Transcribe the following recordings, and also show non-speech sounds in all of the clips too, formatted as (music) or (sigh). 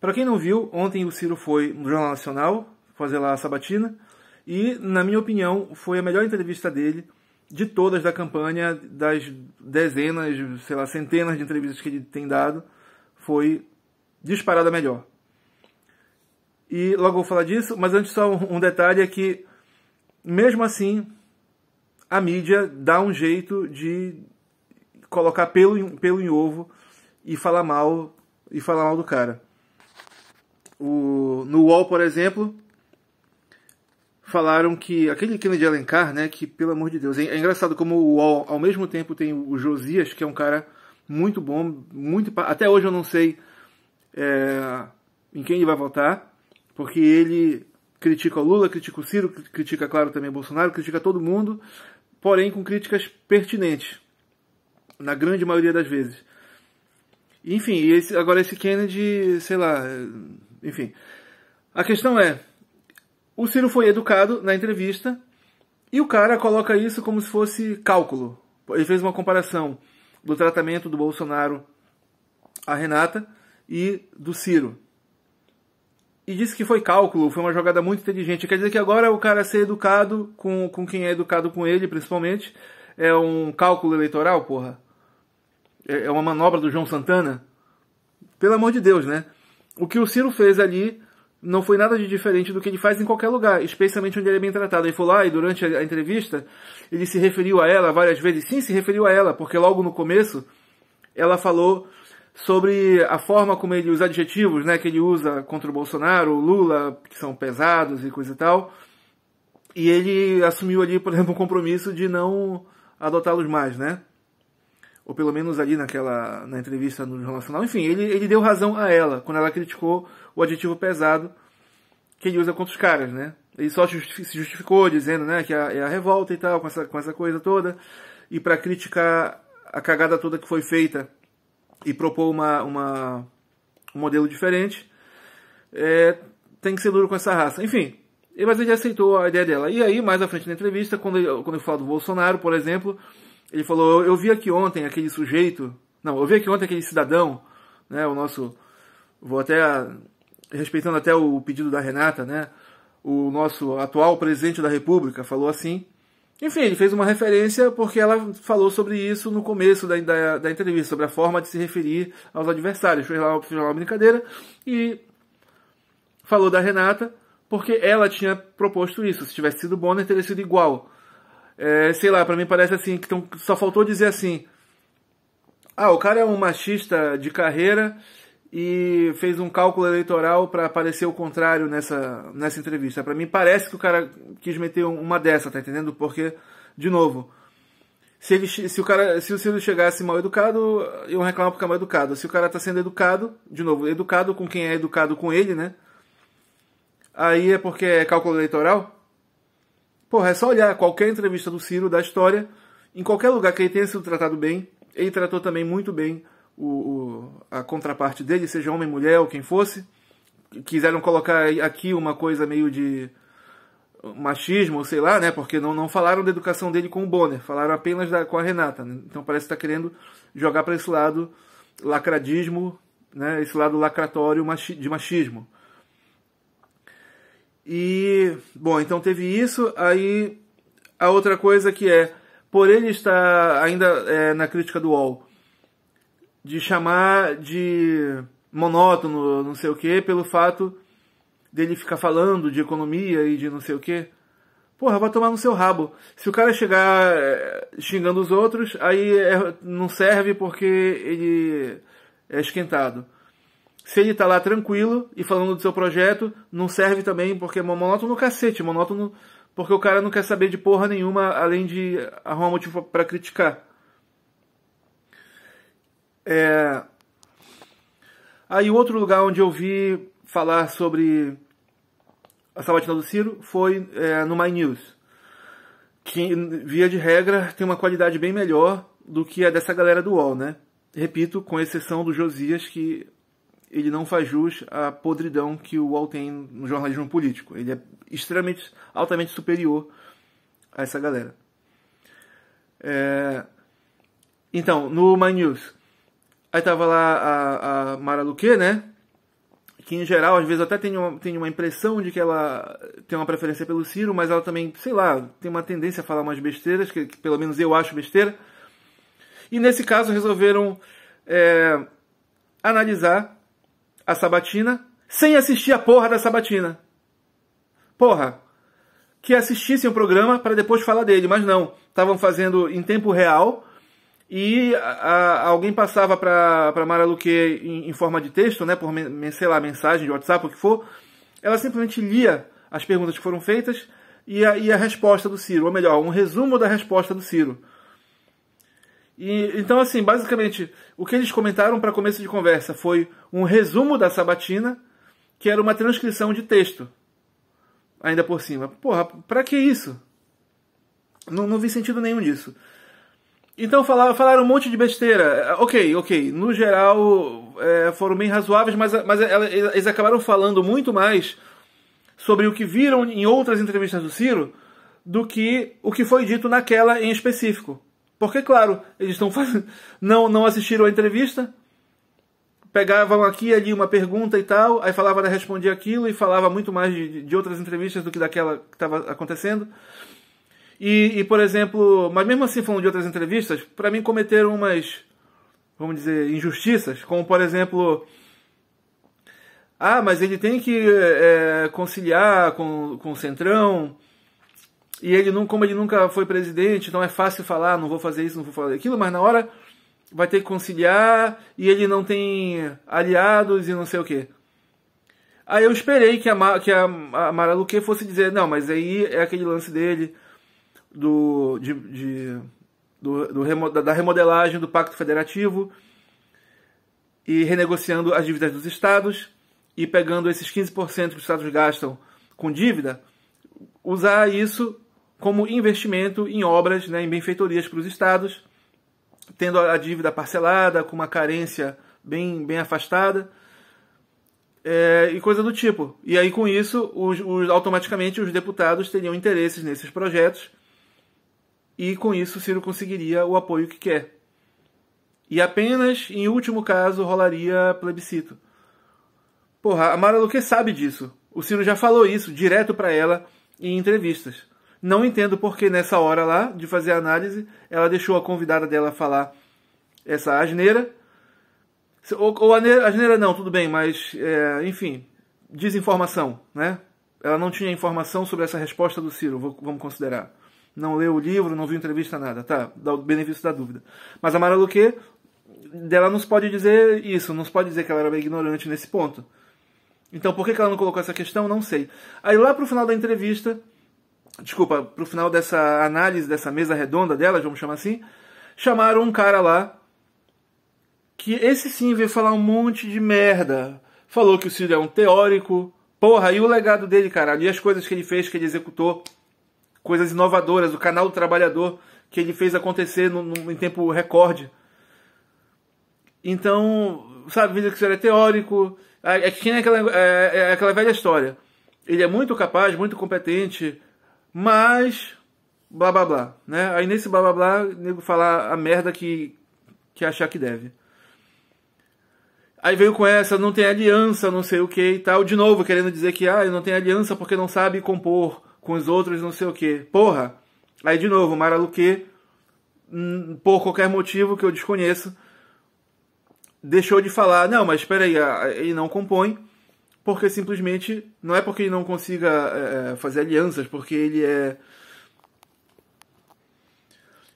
Para quem não viu, ontem o Ciro foi no Jornal Nacional fazer lá a sabatina e, na minha opinião, foi a melhor entrevista dele de todas da campanha, das dezenas, sei lá, centenas de entrevistas que ele tem dado, foi disparada melhor. E logo vou falar disso, mas antes só um detalhe é que, mesmo assim, a mídia dá um jeito de colocar pelo em, pelo em ovo e falar mal e falar mal do cara. O, no UOL, por exemplo, falaram que aquele Kennedy Alencar, né, que pelo amor de Deus, é, engraçado como o UOL ao mesmo tempo tem o Josias, que é um cara muito bom, muito até hoje eu não sei é, em quem ele vai votar, porque ele critica o Lula, critica o Ciro, critica claro também o Bolsonaro, critica todo mundo, porém com críticas pertinentes na grande maioria das vezes. Enfim, esse, agora esse Kennedy, sei lá, enfim. A questão é, o Ciro foi educado na entrevista e o cara coloca isso como se fosse cálculo. Ele fez uma comparação do tratamento do Bolsonaro a Renata e do Ciro. E disse que foi cálculo, foi uma jogada muito inteligente. Quer dizer que agora o cara ser educado com, com quem é educado com ele, principalmente, é um cálculo eleitoral, porra? É, é uma manobra do João Santana? Pelo amor de Deus, né? o que o Ciro fez ali não foi nada de diferente do que ele faz em qualquer lugar, especialmente onde ele é bem tratado. Ele falou, ah, e durante a entrevista, ele se referiu a ela várias vezes. Sim, se referiu a ela, porque logo no começo, ela falou sobre a forma como ele, os adjetivos né, que ele usa contra o Bolsonaro, o Lula, que são pesados e coisa e tal. E ele assumiu ali, por exemplo, um compromisso de não adotá-los mais, né? ou pelo menos ali naquela na entrevista no Jornal Nacional. Enfim, ele, ele deu razão a ela quando ela criticou o adjetivo pesado que ele usa contra os caras, né? Ele só se justificou dizendo, né, que é a, é a revolta e tal, com essa, com essa coisa toda, e para criticar a cagada toda que foi feita e propor uma, uma um modelo diferente, é, tem que ser duro com essa raça. Enfim, mas ele aceitou a ideia dela. E aí, mais à frente na entrevista, quando quando eu falo do Bolsonaro, por exemplo, ele falou: Eu vi aqui ontem aquele sujeito, não, eu vi aqui ontem aquele cidadão, né, o nosso, vou até, respeitando até o pedido da Renata, né, o nosso atual presidente da República falou assim. Enfim, ele fez uma referência porque ela falou sobre isso no começo da, da, da entrevista, sobre a forma de se referir aos adversários. foi lá, fez lá uma brincadeira e falou da Renata porque ela tinha proposto isso. Se tivesse sido Bonner, teria sido igual. É, sei lá, para mim parece assim, que tão, só faltou dizer assim. Ah, o cara é um machista de carreira e fez um cálculo eleitoral para parecer o contrário nessa, nessa entrevista. Para mim parece que o cara quis meter uma dessa, tá entendendo? Porque, de novo, se, ele, se o cara se o Ciro chegasse mal educado, eu reclamo porque é mal educado. Se o cara tá sendo educado, de novo, educado com quem é educado com ele, né? Aí é porque é cálculo eleitoral. Porra, é só olhar qualquer entrevista do Ciro, da história, em qualquer lugar que ele tenha sido tratado bem, ele tratou também muito bem o, o, a contraparte dele, seja homem, mulher ou quem fosse. Quiseram colocar aqui uma coisa meio de machismo, sei lá, né? Porque não, não falaram da educação dele com o Bonner, falaram apenas da, com a Renata. Né? Então parece que está querendo jogar para esse lado lacradismo, né? Esse lado lacratório de machismo. E, bom, então teve isso. Aí a outra coisa que é, por ele estar ainda é, na crítica do UOL, de chamar de monótono, não sei o que, pelo fato dele ficar falando de economia e de não sei o que. Porra, vai tomar no seu rabo. Se o cara chegar é, xingando os outros, aí é, não serve porque ele é esquentado. Se ele está lá tranquilo e falando do seu projeto, não serve também porque é monótono cacete, monótono porque o cara não quer saber de porra nenhuma além de arrumar motivo para criticar. É... Aí outro lugar onde eu vi falar sobre a sabatina do Ciro foi é, no My News, que via de regra tem uma qualidade bem melhor do que a dessa galera do UOL, né? Repito, com exceção do Josias, que ele não faz jus à podridão que o UOL tem no jornalismo político. Ele é extremamente, altamente superior a essa galera. É... Então, no My News, aí tava lá a, a Mara Luque, né? Que em geral, às vezes, até tem uma, tem uma impressão de que ela tem uma preferência pelo Ciro, mas ela também, sei lá, tem uma tendência a falar umas besteiras, que, que pelo menos eu acho besteira. E nesse caso resolveram é, analisar a sabatina sem assistir a porra da sabatina. Porra, que assistissem o programa para depois falar dele, mas não. Estavam fazendo em tempo real e a, a, alguém passava para Mara Luque em, em, forma de texto, né, por, sei lá, mensagem de WhatsApp, o que for. Ela simplesmente lia as perguntas que foram feitas e a, e a resposta do Ciro, ou melhor, um resumo da resposta do Ciro. E, então, assim, basicamente, o que eles comentaram para começo de conversa foi um resumo da sabatina, que era uma transcrição de texto. Ainda por cima. Porra, para que isso? Não, não vi sentido nenhum disso. Então falaram, falaram um monte de besteira. Ok, ok. No geral, é, foram bem razoáveis, mas, mas eles acabaram falando muito mais sobre o que viram em outras entrevistas do Ciro do que o que foi dito naquela em específico. Porque, claro, eles estão fazendo... não, não assistiram a entrevista, pegavam aqui e ali uma pergunta e tal, aí falava, né, respondia aquilo e falava muito mais de, de outras entrevistas do que daquela que estava acontecendo. E, e, por exemplo, mas mesmo assim falando de outras entrevistas, para mim cometeram umas, vamos dizer, injustiças, como por exemplo, ah, mas ele tem que é, conciliar com, com o Centrão, e ele, não, como ele nunca foi presidente, então é fácil falar, não vou fazer isso, não vou fazer aquilo, mas na hora vai ter que conciliar e ele não tem aliados e não sei o quê. Aí eu esperei que a, que a, a Mara Luque fosse dizer, não, mas aí é aquele lance dele, do, de, de do, do, da remodelagem do Pacto Federativo e renegociando as dívidas dos estados e pegando esses 15% que os estados gastam com dívida, usar isso como investimento em obras, né, em benfeitorias para os estados, tendo a dívida parcelada, com uma carência bem, bem afastada, é, e coisa do tipo. E aí, com isso, os, os, automaticamente os deputados teriam interesses nesses projetos, e com isso o Ciro conseguiria o apoio que quer. E apenas, em último caso, rolaria plebiscito. Porra, a Mara Luque sabe disso. O Ciro já falou isso direto para ela em entrevistas. Não entendo porque nessa hora lá de fazer a análise, ela deixou a convidada dela falar essa asneira. Ou, ou asneira não, tudo bem, mas é, enfim, desinformação, né? Ela não tinha informação sobre essa resposta do Ciro, vou, vamos considerar. Não leu o livro, não viu entrevista, nada, tá? Dá o benefício da dúvida. Mas a Mara Luque, dela não se pode dizer isso, não se pode dizer que ela era ignorante nesse ponto. Então, por que ela não colocou essa questão? Não sei. Aí, lá pro final da entrevista, desculpa, para o final dessa análise, dessa mesa redonda delas, vamos chamar assim, chamaram um cara lá que esse sim veio falar um monte de merda. Falou que o Ciro é um teórico. Porra, e o legado dele, caralho? E as coisas que ele fez, que ele executou. Coisas inovadoras, o canal do trabalhador, que ele fez acontecer no, no, em tempo recorde. Então, sabe, vida que o Ciro é teórico. É, é que é aquela, é, é aquela velha história. Ele é muito capaz, muito competente, mas blá blá blá, né? Aí nesse blá blá blá, o nego falar a merda que, que achar que deve. Aí veio com essa, não tem aliança, não sei o que e tal, de novo querendo dizer que ah, não tem aliança porque não sabe compor com os outros, não sei o que. Porra! Aí de novo, Maraluque, hum, por qualquer motivo que eu desconheço, deixou de falar, não, mas espera aí, ele não compõe porque simplesmente não é porque ele não consiga é, é, fazer alianças, porque ele é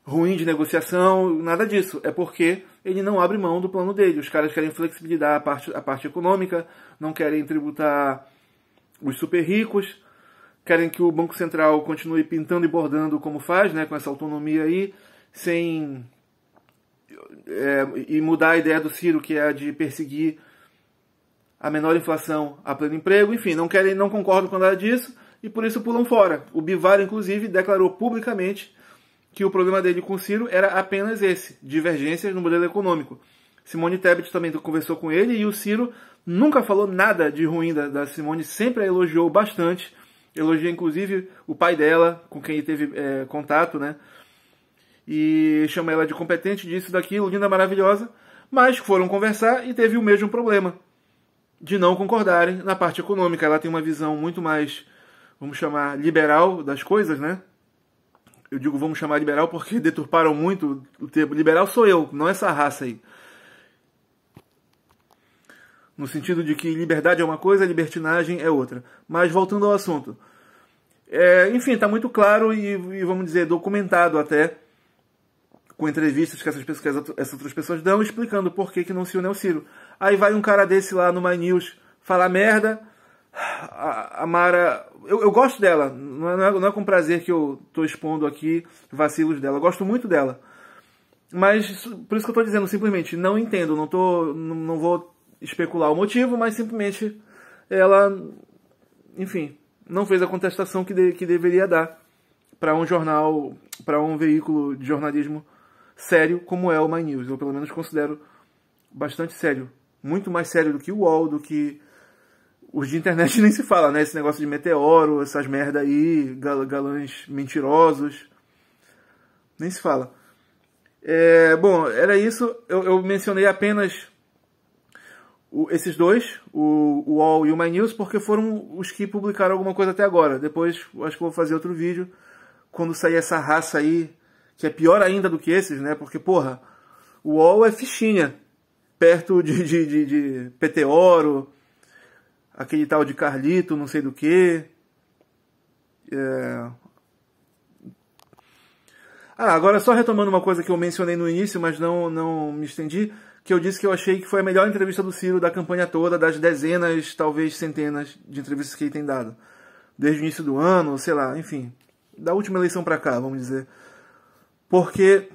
ruim de negociação, nada disso. É porque ele não abre mão do plano dele. Os caras querem flexibilidade a parte, a parte econômica, não querem tributar os super ricos, querem que o Banco Central continue pintando e bordando como faz, né, com essa autonomia aí, sem. É, e mudar a ideia do Ciro, que é a de perseguir a menor inflação a pleno emprego, enfim, não querem, não concordam com nada disso e por isso pulam fora. O Bivar, inclusive, declarou publicamente que o problema dele com o Ciro era apenas esse, divergências no modelo econômico. Simone Tebet também conversou com ele e o Ciro nunca falou nada de ruim da, da Simone, sempre a elogiou bastante, elogia inclusive o pai dela, com quem ele teve é, contato, né? E chama ela de competente, disso, daquilo, linda, maravilhosa, mas foram conversar e teve o mesmo problema de não concordarem na parte econômica. Ela tem uma visão muito mais, vamos chamar, liberal das coisas, né? Eu digo vamos chamar liberal porque deturparam muito o termo. Liberal sou eu, não essa raça aí. No sentido de que liberdade é uma coisa, libertinagem é outra. Mas voltando ao assunto. É, enfim, está muito claro e, e, vamos dizer, documentado até com entrevistas que essas, pessoas, que essas outras pessoas dão, explicando por que, que não se une ao Ciro. Aí vai um cara desse lá no My News falar merda. A, a Mara, eu, eu, gosto dela, não é, não é, é com prazer que eu estou expondo aqui vacilos dela, eu gosto muito dela. Mas por isso que eu estou dizendo, simplesmente não entendo, não, tô, não, não vou especular o motivo, mas simplesmente ela, enfim, não fez a contestação que, de, que deveria dar para um jornal, para um veículo de jornalismo sério como é o My News. Eu, pelo menos, considero bastante sério. Muito mais sério do que o UOL, do que os de internet (laughs) nem se fala, né? Esse negócio de meteoro, essas merda aí, gal galãs mentirosos. Nem se fala. É, bom, era isso. Eu, eu mencionei apenas o, esses dois, o, o e o My News, porque foram os que publicaram alguma coisa até agora. Depois, acho que vou fazer outro vídeo quando sair essa raça aí que é pior ainda do que esses, né? Porque, porra, o UOL é fichinha, perto de, de, de, de Peteoro, aquele tal de Carlito, não sei do que. É... Ah, agora só retomando uma coisa que eu mencionei no início, mas não, não me estendi, que eu disse que eu achei que foi a melhor entrevista do Ciro da campanha toda, das dezenas, talvez centenas de entrevistas que ele tem dado. Desde o início do ano, sei lá, enfim. Da última eleição para cá, vamos dizer porque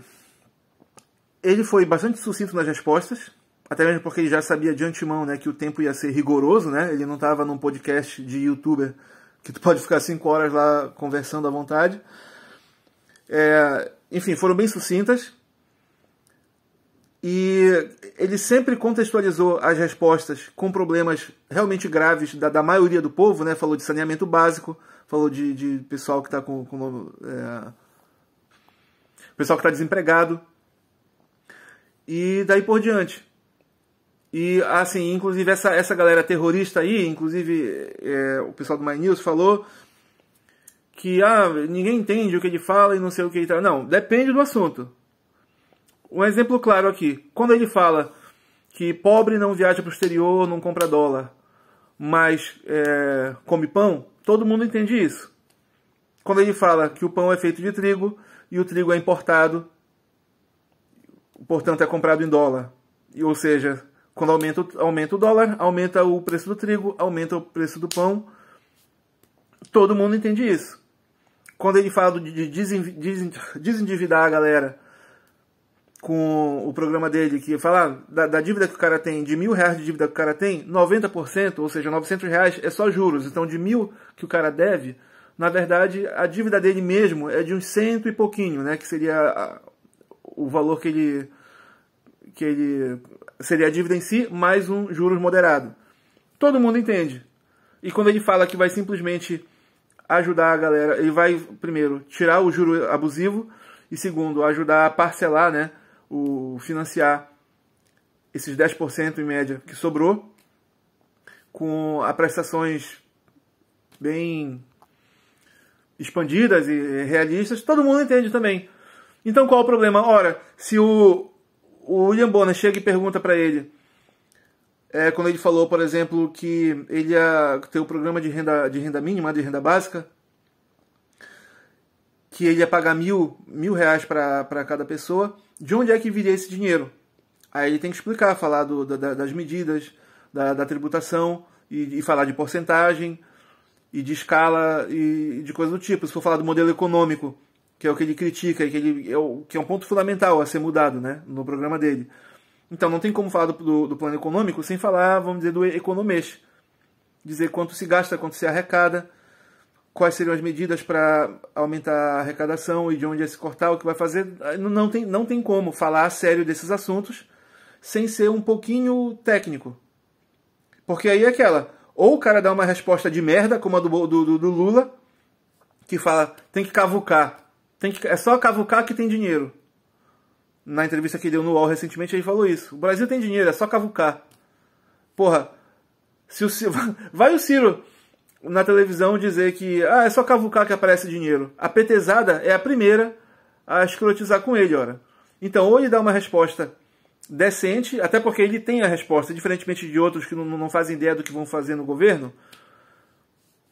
ele foi bastante sucinto nas respostas, até mesmo porque ele já sabia de antemão né, que o tempo ia ser rigoroso, né? ele não estava num podcast de youtuber que tu (laughs) pode ficar cinco horas lá conversando à vontade. É, enfim, foram bem sucintas. E ele sempre contextualizou as respostas com problemas realmente graves da, da maioria do povo, né? Falou de saneamento básico, falou de, de pessoal que está com, com é, pessoal que está desempregado e daí por diante. E assim, inclusive essa, essa galera terrorista aí, inclusive é, o pessoal do My News falou que ah, ninguém entende o que ele fala e não sei o que ele tá. Não, depende do assunto. Um exemplo claro aqui, quando ele fala que pobre não viaja para o exterior, não compra dólar, mas é, come pão, todo mundo entende isso. Quando ele fala que o pão é feito de trigo, e o trigo é importado, portanto é comprado em dólar. E, ou seja, quando aumenta, aumenta o dólar, aumenta o preço do trigo, aumenta o preço do pão. Todo mundo entende isso. Quando ele fala de desendividar a galera com o programa dele, que fala da, da, dívida que o cara tem, de mil reais de dívida que o cara tem, 90%, ou seja, 900 reais é só juros. Então, de mil que o cara deve, na verdade, a dívida dele mesmo é de uns cento e pouquinho, né? Que seria o valor que ele, que ele seria a dívida em si mais um juros moderado. Todo mundo entende. E quando ele fala que vai simplesmente ajudar a galera, ele vai primeiro tirar o juro abusivo e segundo ajudar a parcelar, né, o financiar esses 10% em média que sobrou com a prestações bem expandidas e realistas, todo mundo entende também. Então qual o problema? Ora, se o, o William Bonner chega e pergunta para ele, é, quando ele falou, por exemplo, que ele ia ter o um programa de renda, de renda mínima, de renda básica, que ele ia pagar mil, mil reais para cada pessoa, de onde é que viria esse dinheiro? Aí ele tem que explicar, falar do, da, das medidas, da, da tributação, e, e falar de porcentagem, e de escala e de coisa do tipo. Se for falar do modelo econômico, que é o que ele critica e que, ele, é o, que é um ponto fundamental a ser mudado né, no programa dele. Então não tem como falar do, do plano econômico sem falar, vamos dizer, do economês. Dizer quanto se gasta, quanto se arrecada, quais seriam as medidas para aumentar a arrecadação e de onde é se cortar, o que vai fazer. Não tem, não tem como falar a sério desses assuntos sem ser um pouquinho técnico. Porque aí é aquela ou o cara dá uma resposta de merda, como a do, do, do Lula, que fala, tem que cavucar. Tem que, é só cavucar que tem dinheiro. Na entrevista que deu no UOL recentemente, ele falou isso. O Brasil tem dinheiro, é só cavucar. Porra, se o Ciro, (laughs) vai o Ciro na televisão dizer que ah, é só cavucar que aparece dinheiro. A petezada é a primeira a escrotizar com ele, ora. Então, ou ele dá uma resposta decente, até porque ele tem a resposta, diferentemente de outros que não, não fazem ideia do que vão fazer no governo,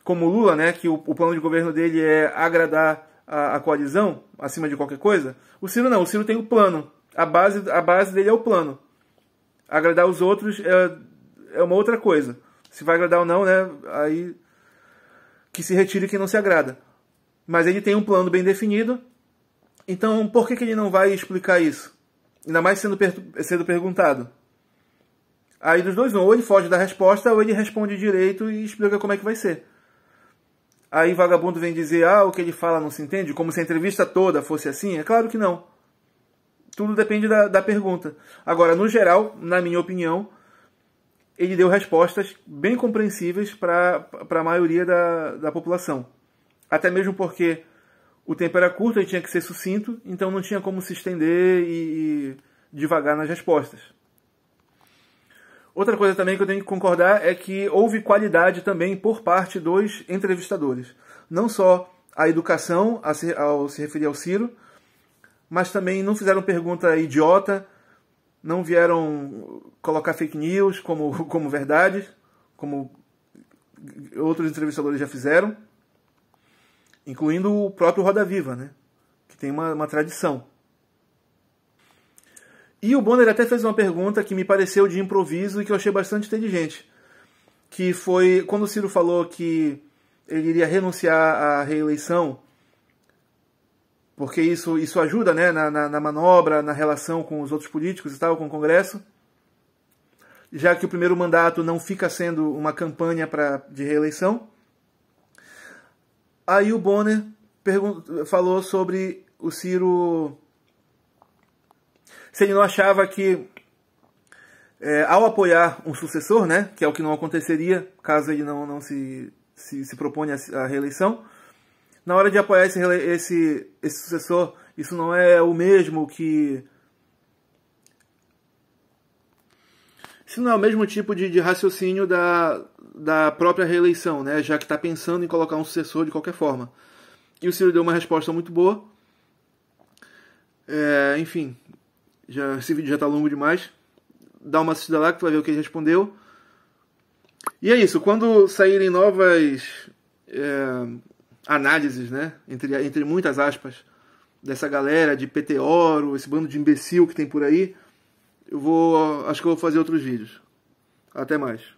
como o Lula, né, que o, o plano de governo dele é agradar a, a, coalizão acima de qualquer coisa. O Ciro não, o Ciro tem o plano. A base, a base dele é o plano. Agradar os outros é, é uma outra coisa. Se vai agradar ou não, né, aí que se retire quem não se agrada. Mas ele tem um plano bem definido. Então, por que, que ele não vai explicar isso? Ainda mais sendo, per sendo perguntado. Aí dos dois, não ou ele foge da resposta, ou ele responde direito e explica como é que vai ser. Aí vagabundo vem dizer, ah, o que ele fala não se entende, como se a entrevista toda fosse assim. É claro que não. Tudo depende da, da pergunta. Agora, no geral, na minha opinião, ele deu respostas bem compreensíveis para a maioria da, da população. Até mesmo porque o tempo era curto, a gente tinha que ser sucinto, então não tinha como se estender e, e devagar nas respostas. Outra coisa também que eu tenho que concordar é que houve qualidade também por parte dos entrevistadores. Não só a educação a se, ao se referir ao Ciro, mas também não fizeram pergunta idiota, não vieram colocar fake news como, (laughs) como verdade, como outros entrevistadores já fizeram incluindo o próprio Roda Viva, né? que tem uma, uma tradição. E o Bonner até fez uma pergunta que me pareceu de improviso e que eu achei bastante inteligente, que foi quando o Ciro falou que ele iria renunciar à reeleição, porque isso, isso ajuda né, na, na, na manobra, na relação com os outros políticos e tal, com o Congresso, já que o primeiro mandato não fica sendo uma campanha pra, de reeleição. Aí o Bonner falou sobre o Ciro. Se ele não achava que, é, ao apoiar um sucessor, né, que é o que não aconteceria caso ele não, não se, se, se à reeleição, na hora de apoiar esse, esse, esse sucessor, isso não é o mesmo que. Isso não é o mesmo tipo de, de raciocínio da, da própria reeleição, né? já que está pensando em colocar um sucessor de qualquer forma. E o Ciro deu uma resposta muito boa. É, enfim, já, esse vídeo já está longo demais. Dá uma assistida lá que tu vai ver o que ele respondeu. E é isso, quando saírem novas é, análises, né? entre, entre muitas aspas, dessa galera de PTORO, esse bando de imbecil que tem por aí, eu vou. Acho que eu vou fazer outros vídeos. Até mais.